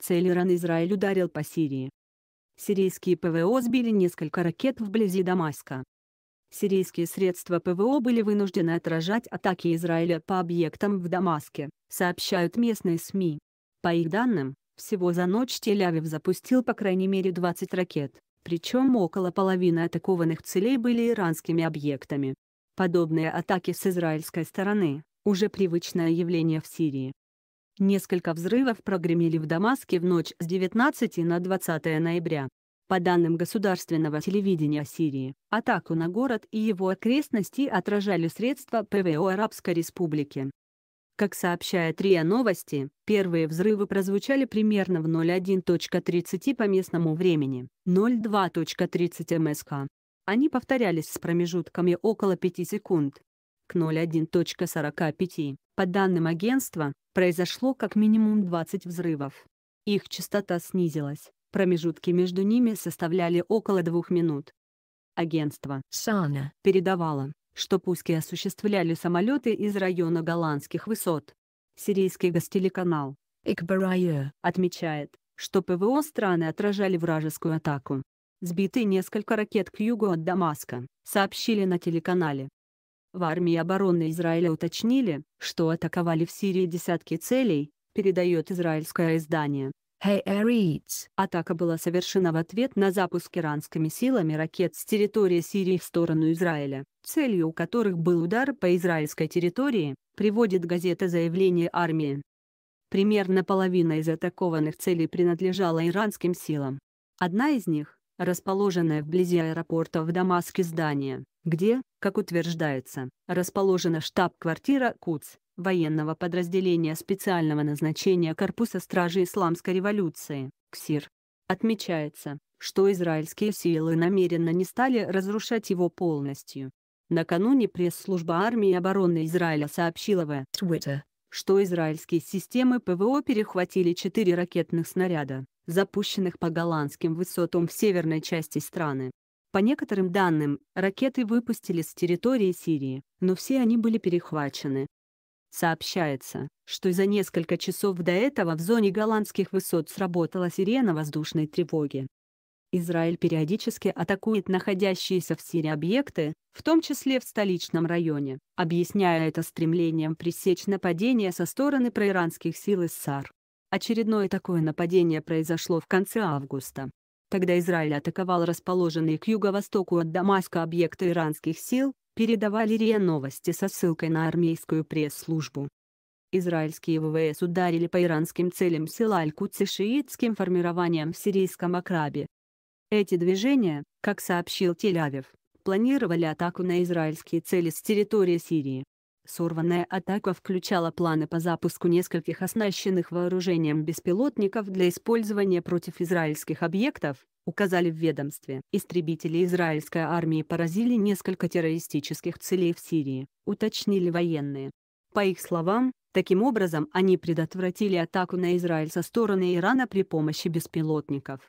Целью ран Израиль ударил по Сирии. Сирийские ПВО сбили несколько ракет вблизи Дамаска. Сирийские средства ПВО были вынуждены отражать атаки Израиля по объектам в Дамаске, сообщают местные СМИ. По их данным, всего за ночь Тель-Авив запустил по крайней мере 20 ракет, причем около половины атакованных целей были иранскими объектами. Подобные атаки с израильской стороны – уже привычное явление в Сирии. Несколько взрывов прогремели в Дамаске в ночь с 19 на 20 ноября. По данным государственного телевидения Сирии, атаку на город и его окрестности отражали средства ПВО Арабской Республики. Как сообщает РИА Новости, первые взрывы прозвучали примерно в 01.30 по местному времени, 02.30 МСК. Они повторялись с промежутками около 5 секунд. К 01.45 по данным агентства, произошло как минимум 20 взрывов. Их частота снизилась, промежутки между ними составляли около двух минут. Агентство «Сана» передавало, что пуски осуществляли самолеты из района голландских высот. Сирийский гостелеканал «Икбарайо» отмечает, что ПВО страны отражали вражескую атаку. Сбиты несколько ракет к югу от Дамаска, сообщили на телеканале. В армии обороны Израиля уточнили, что атаковали в Сирии десятки целей, передает израильское издание. Hey, Reads. Атака была совершена в ответ на запуск иранскими силами ракет с территории Сирии в сторону Израиля, целью у которых был удар по израильской территории, приводит газета заявление армии. Примерно половина из атакованных целей принадлежала иранским силам. Одна из них, расположенная вблизи аэропорта в Дамаске здание, где, как утверждается, расположена штаб-квартира КУЦ, военного подразделения специального назначения Корпуса Стражи Исламской революции, КСИР. Отмечается, что израильские силы намеренно не стали разрушать его полностью. Накануне пресс-служба армии обороны Израиля сообщила в Twitter, что израильские системы ПВО перехватили четыре ракетных снаряда, запущенных по голландским высотам в северной части страны. По некоторым данным, ракеты выпустили с территории Сирии, но все они были перехвачены. Сообщается, что за несколько часов до этого в зоне голландских высот сработала сирена воздушной тревоги. Израиль периодически атакует находящиеся в Сирии объекты, в том числе в столичном районе, объясняя это стремлением пресечь нападение со стороны проиранских сил СССР. Очередное такое нападение произошло в конце августа. Тогда Израиль атаковал расположенные к юго-востоку от Дамаска объекты иранских сил, передавали РИА новости со ссылкой на армейскую пресс-службу. Израильские ВВС ударили по иранским целям сил Аль-Кутс и шиитским формированиям в сирийском Акрабе. Эти движения, как сообщил Тель-Авив, планировали атаку на израильские цели с территории Сирии. Сорванная атака включала планы по запуску нескольких оснащенных вооружением беспилотников для использования против израильских объектов, указали в ведомстве. Истребители израильской армии поразили несколько террористических целей в Сирии, уточнили военные. По их словам, таким образом они предотвратили атаку на Израиль со стороны Ирана при помощи беспилотников.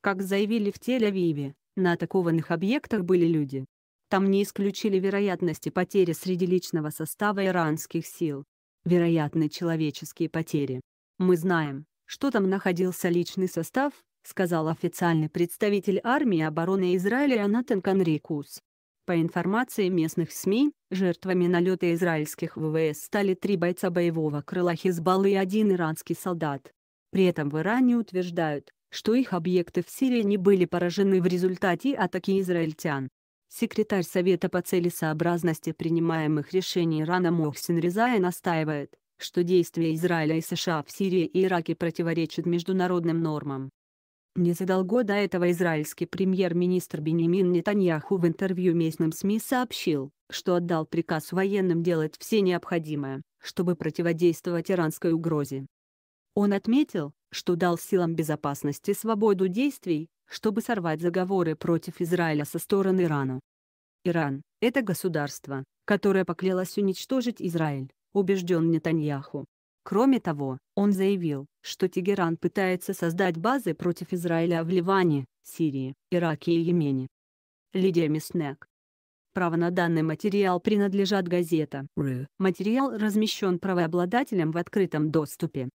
Как заявили в Тель-Авиве, на атакованных объектах были люди, там не исключили вероятности потери среди личного состава иранских сил. Вероятны человеческие потери. Мы знаем, что там находился личный состав, сказал официальный представитель армии обороны Израиля Анатан Конрикус. По информации местных СМИ, жертвами налета израильских ВВС стали три бойца боевого крыла Хизбаллы и один иранский солдат. При этом в Иране утверждают, что их объекты в Сирии не были поражены в результате атаки израильтян. Секретарь Совета по целесообразности принимаемых решений Рана Мохсин Резая настаивает, что действия Израиля и США в Сирии и Ираке противоречат международным нормам. Незадолго до этого израильский премьер-министр Бенемин Нетаньяху в интервью местным СМИ сообщил, что отдал приказ военным делать все необходимое, чтобы противодействовать иранской угрозе. Он отметил, что дал силам безопасности свободу действий, чтобы сорвать заговоры против Израиля со стороны Ирана. Иран – это государство, которое поклялось уничтожить Израиль, убежден Нетаньяху. Кроме того, он заявил, что Тегеран пытается создать базы против Израиля в Ливане, Сирии, Ираке и Йемене. Лидия Миснек. Право на данный материал принадлежат газета. Материал размещен правообладателем в открытом доступе.